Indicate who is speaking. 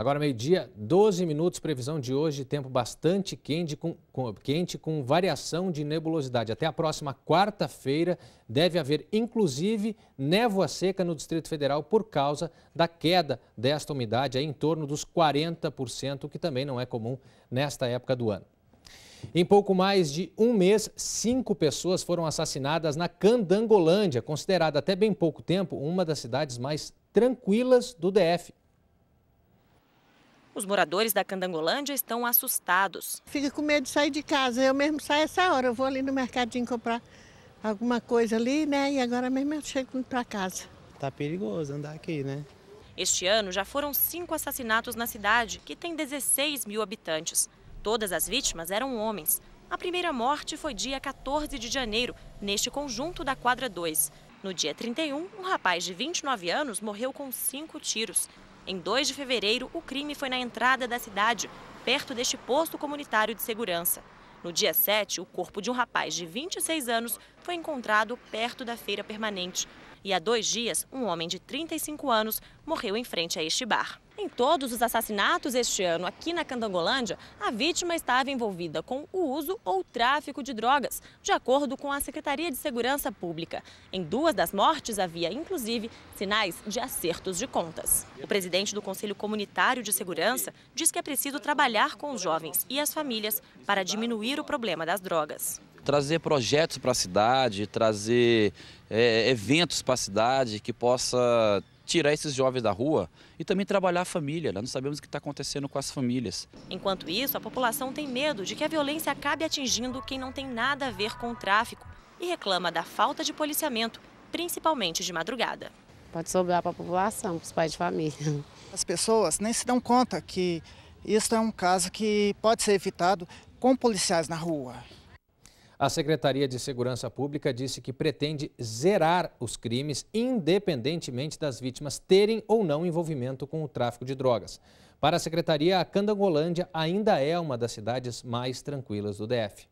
Speaker 1: Agora, meio-dia, 12 minutos, previsão de hoje, tempo bastante quente com, com, quente, com variação de nebulosidade. Até a próxima quarta-feira deve haver, inclusive, névoa seca no Distrito Federal por causa da queda desta umidade, aí, em torno dos 40%, o que também não é comum nesta época do ano. Em pouco mais de um mês, cinco pessoas foram assassinadas na Candangolândia, considerada até bem pouco tempo uma das cidades mais tranquilas do DF.
Speaker 2: Os moradores da Candangolândia estão assustados. Fica com medo
Speaker 1: de sair de casa. Eu mesmo saio essa hora. Eu vou ali no mercadinho comprar alguma coisa ali, né? E agora mesmo eu chego para casa.
Speaker 2: Tá perigoso andar aqui, né? Este ano já foram cinco assassinatos na cidade, que tem 16 mil habitantes. Todas as vítimas eram homens. A primeira morte foi dia 14 de janeiro, neste conjunto da quadra 2. No dia 31, um rapaz de 29 anos morreu com cinco tiros. Em 2 de fevereiro, o crime foi na entrada da cidade, perto deste posto comunitário de segurança. No dia 7, o corpo de um rapaz de 26 anos foi encontrado perto da feira permanente e há dois dias, um homem de 35 anos morreu em frente a este bar. Em todos os assassinatos este ano aqui na Candangolândia, a vítima estava envolvida com o uso ou tráfico de drogas, de acordo com a Secretaria de Segurança Pública. Em duas das mortes havia, inclusive, sinais de acertos de contas. O presidente do Conselho Comunitário de Segurança diz que é preciso trabalhar com os jovens e as famílias para diminuir o problema das drogas
Speaker 1: trazer projetos para a cidade, trazer é, eventos para a cidade que possa tirar esses jovens da rua e também trabalhar a família. Né? Nós não sabemos o que está acontecendo com as famílias.
Speaker 2: Enquanto isso, a população tem medo de que a violência acabe atingindo quem não tem nada a ver com o tráfico e reclama da falta de policiamento, principalmente de madrugada.
Speaker 1: Pode sobrar para a população, para os pais de família. As pessoas nem se dão conta que isso é um caso que pode ser evitado com policiais na rua. A Secretaria de Segurança Pública disse que pretende zerar os crimes, independentemente das vítimas terem ou não envolvimento com o tráfico de drogas. Para a Secretaria, a Candangolândia ainda é uma das cidades mais tranquilas do DF.